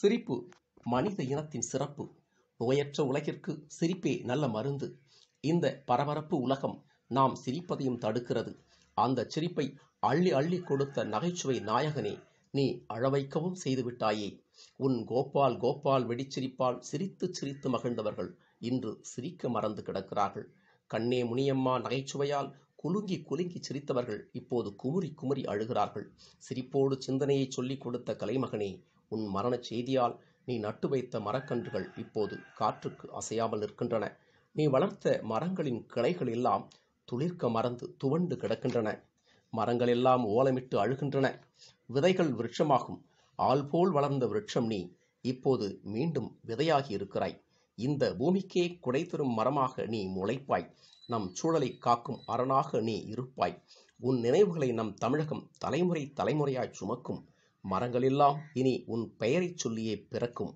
சிரிப்பு மனித இனத்தின் சிறப்பு நோயற்ற உலகிற்கு சிரிப்பே நல்ல மருந்து இந்த பரபரப்பு உலகம் நாம் சிரிப்பதையும் தடுக்கிறது அந்த சிரிப்பை அள்ளி அள்ளி கொடுத்த நகைச்சுவை நாயகனே நீ அழவைக்கவும் செய்துவிட்டாயே உன் கோபால் கோபால் வெடிச்சிரிப்பால் சிரித்து சிரித்து மகிழ்ந்தவர்கள் இன்று சிரிக்க மறந்து கிடக்கிறார்கள் கண்ணே முனியம்மா நகைச்சுவையால் குலுங்கி குலுங்கி சிரித்தவர்கள் இப்போது குமுறி குமுறி அழுகிறார்கள் சிரிப்போடு சிந்தனையை சொல்லிக் கொடுத்த கலைமகனே உன் மரணச் செய்தியால் நீ நட்டு வைத்த மரக்கன்றுகள் இப்போது காற்றுக்கு அசையாமல் இருக்கின்றன நீ வளர்த்த மரங்களின் கிளைகள் எல்லாம் துளிர்க்க மறந்து துவண்டு கிடக்கின்றன மரங்கள் எல்லாம் ஓலமிட்டு அழுகின்றன விதைகள் விருட்சமாகும் ஆள் போல் வளர்ந்த விருட்சம் நீ இப்போது மீண்டும் விதையாகி இருக்கிறாய் இந்த பூமிக்கே குடை தரும் மரமாக நீ முளைப்பாய் நம் சூழலை காக்கும் அரணாக நீ இருப்பாய் உன் நினைவுகளை நம் தமிழகம் தலைமுறை தலைமுறையாய் சுமக்கும் மரங்களெல்லாம் இனி உன் பெயரைச் சொல்லியே பிறக்கும்